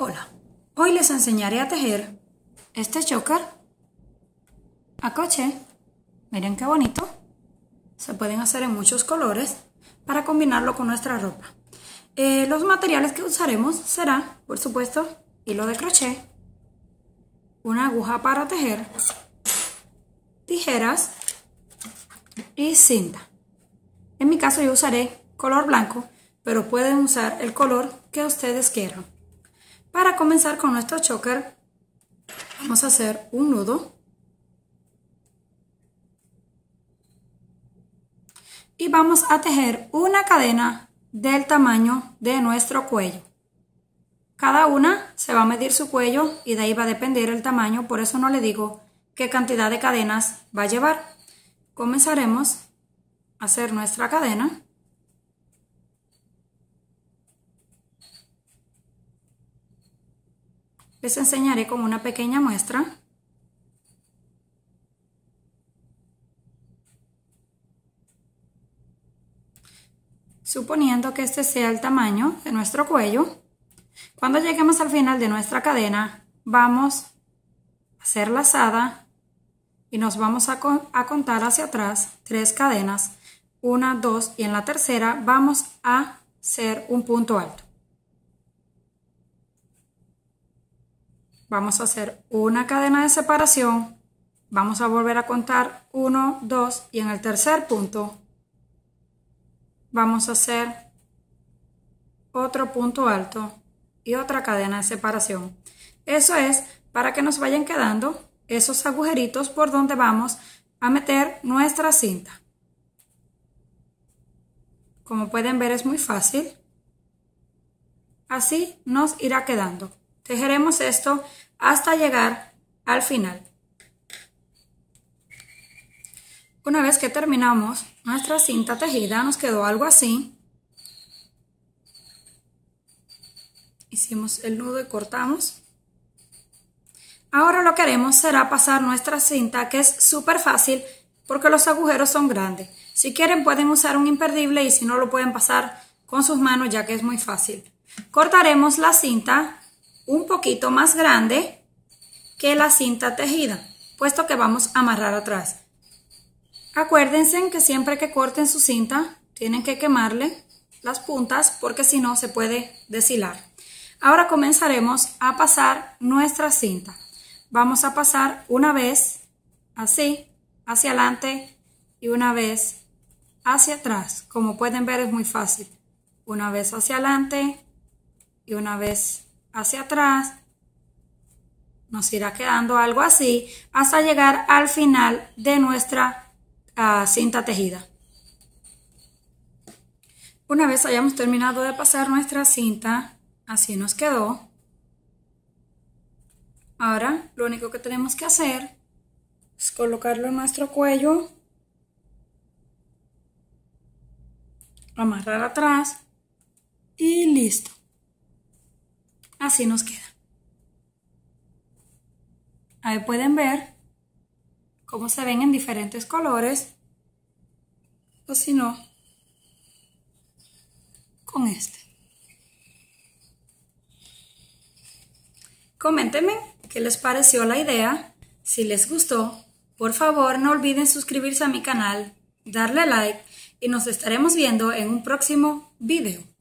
Hola, hoy les enseñaré a tejer este choker a coche. Miren qué bonito. Se pueden hacer en muchos colores para combinarlo con nuestra ropa. Eh, los materiales que usaremos serán, por supuesto, hilo de crochet, una aguja para tejer, tijeras y cinta. En mi caso yo usaré color blanco, pero pueden usar el color que ustedes quieran. Para comenzar con nuestro choker, vamos a hacer un nudo. Y vamos a tejer una cadena del tamaño de nuestro cuello. Cada una se va a medir su cuello y de ahí va a depender el tamaño, por eso no le digo qué cantidad de cadenas va a llevar. Comenzaremos a hacer nuestra cadena. Les enseñaré con una pequeña muestra. Suponiendo que este sea el tamaño de nuestro cuello, cuando lleguemos al final de nuestra cadena, vamos a hacer lazada y nos vamos a, a contar hacia atrás tres cadenas, una, dos y en la tercera vamos a hacer un punto alto. vamos a hacer una cadena de separación, vamos a volver a contar 1, 2 y en el tercer punto vamos a hacer otro punto alto y otra cadena de separación. Eso es para que nos vayan quedando esos agujeritos por donde vamos a meter nuestra cinta. Como pueden ver es muy fácil. Así nos irá quedando. Tejeremos esto hasta llegar al final. Una vez que terminamos nuestra cinta tejida, nos quedó algo así. Hicimos el nudo y cortamos. Ahora lo que haremos será pasar nuestra cinta, que es súper fácil porque los agujeros son grandes. Si quieren pueden usar un imperdible y si no lo pueden pasar con sus manos ya que es muy fácil. Cortaremos la cinta un poquito más grande que la cinta tejida, puesto que vamos a amarrar atrás. Acuérdense que siempre que corten su cinta, tienen que quemarle las puntas porque si no se puede deshilar. Ahora comenzaremos a pasar nuestra cinta. Vamos a pasar una vez así, hacia adelante y una vez hacia atrás. Como pueden ver es muy fácil. Una vez hacia adelante y una vez hacia atrás, nos irá quedando algo así hasta llegar al final de nuestra ah, cinta tejida. Una vez hayamos terminado de pasar nuestra cinta, así nos quedó. Ahora lo único que tenemos que hacer es colocarlo en nuestro cuello, amarrar atrás y listo. Así nos queda. Ahí pueden ver cómo se ven en diferentes colores. O si no, con este. Coméntenme qué les pareció la idea. Si les gustó, por favor no olviden suscribirse a mi canal, darle like y nos estaremos viendo en un próximo video.